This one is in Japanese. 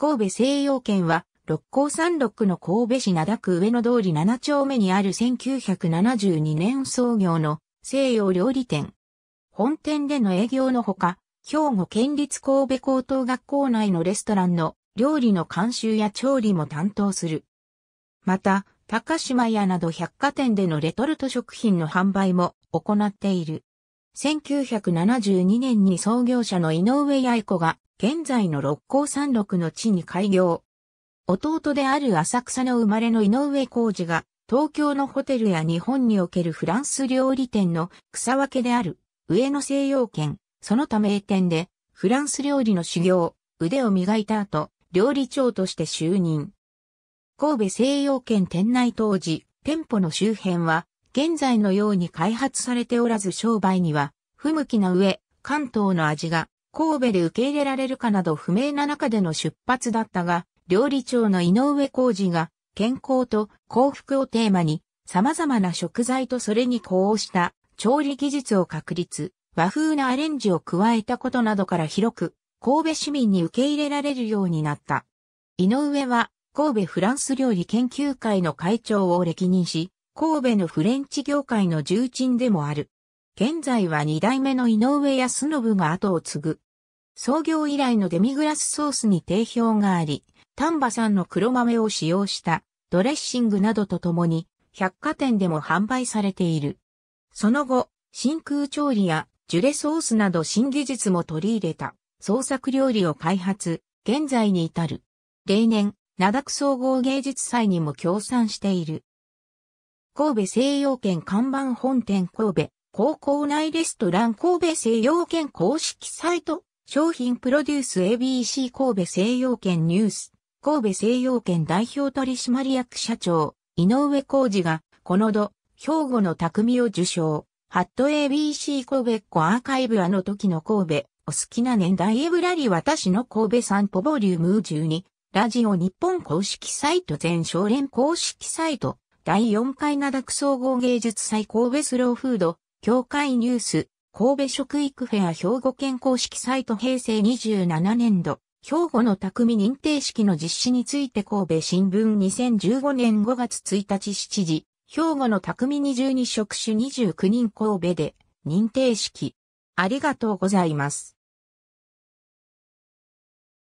神戸西洋圏は、六甲山麓の神戸市灘区上野通り7丁目にある1972年創業の西洋料理店。本店での営業のほか、兵庫県立神戸高等学校内のレストランの料理の監修や調理も担当する。また、高島屋など百貨店でのレトルト食品の販売も行っている。1972年に創業者の井上八重子が現在の六甲山麓の地に開業。弟である浅草の生まれの井上浩二が、東京のホテルや日本におけるフランス料理店の草分けである、上野西洋圏、その他名店で、フランス料理の修行、腕を磨いた後、料理長として就任。神戸西洋圏店内当時、店舗の周辺は、現在のように開発されておらず商売には、不向きな上、関東の味が神戸で受け入れられるかなど不明な中での出発だったが、料理長の井上浩二が健康と幸福をテーマに様々な食材とそれに呼応した調理技術を確立、和風なアレンジを加えたことなどから広く神戸市民に受け入れられるようになった。井上は神戸フランス料理研究会の会長を歴任し、神戸のフレンチ業界の重鎮でもある。現在は二代目の井上康信が後を継ぐ。創業以来のデミグラスソースに定評があり、丹波産の黒豆を使用したドレッシングなどとともに百貨店でも販売されている。その後、真空調理やジュレソースなど新技術も取り入れた創作料理を開発、現在に至る。例年、田区総合芸術祭にも協賛している。神戸西洋圏看板本店神戸、高校内レストラン神戸西洋圏公式サイト商品プロデュース ABC 神戸西洋圏ニュース、神戸西洋圏代表取締役社長、井上浩二が、この度、兵庫の匠を受賞、ハット ABC 神戸っ子アーカイブあの時の神戸、お好きな年代エブラリ私の神戸散歩ボリューム12、ラジオ日本公式サイト全少連公式サイト、第4回灘区総合芸術祭神戸スローフード、協会ニュース、神戸食育フェア兵庫県公式サイト平成27年度、兵庫の匠認定式の実施について神戸新聞2015年5月1日7時、兵庫の匠22職種29人神戸で認定式。ありがとうございます。